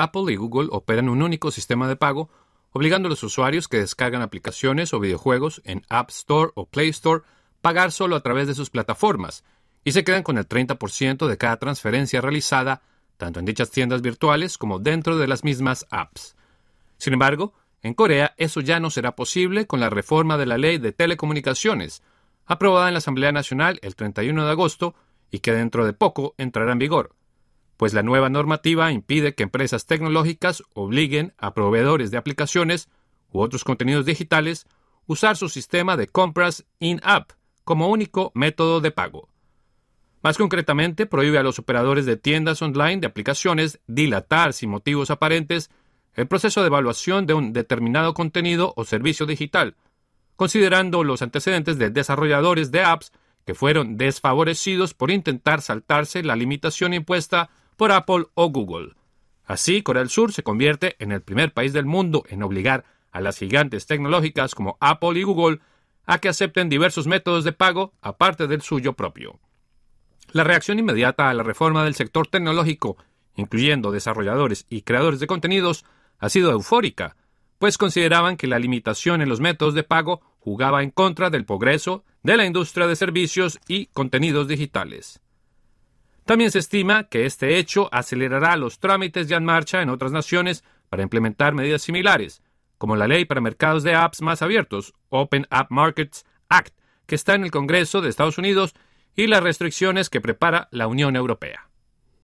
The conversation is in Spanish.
Apple y Google operan un único sistema de pago, obligando a los usuarios que descargan aplicaciones o videojuegos en App Store o Play Store pagar solo a través de sus plataformas, y se quedan con el 30% de cada transferencia realizada, tanto en dichas tiendas virtuales como dentro de las mismas apps. Sin embargo, en Corea eso ya no será posible con la reforma de la ley de telecomunicaciones, aprobada en la Asamblea Nacional el 31 de agosto y que dentro de poco entrará en vigor pues la nueva normativa impide que empresas tecnológicas obliguen a proveedores de aplicaciones u otros contenidos digitales usar su sistema de compras in-app como único método de pago. Más concretamente, prohíbe a los operadores de tiendas online de aplicaciones dilatar sin motivos aparentes el proceso de evaluación de un determinado contenido o servicio digital, considerando los antecedentes de desarrolladores de apps que fueron desfavorecidos por intentar saltarse la limitación impuesta por Apple o Google. Así, Corea del Sur se convierte en el primer país del mundo en obligar a las gigantes tecnológicas como Apple y Google a que acepten diversos métodos de pago aparte del suyo propio. La reacción inmediata a la reforma del sector tecnológico, incluyendo desarrolladores y creadores de contenidos, ha sido eufórica, pues consideraban que la limitación en los métodos de pago jugaba en contra del progreso de la industria de servicios y contenidos digitales. También se estima que este hecho acelerará los trámites ya en marcha en otras naciones para implementar medidas similares, como la ley para mercados de apps más abiertos, Open App Markets Act, que está en el Congreso de Estados Unidos, y las restricciones que prepara la Unión Europea.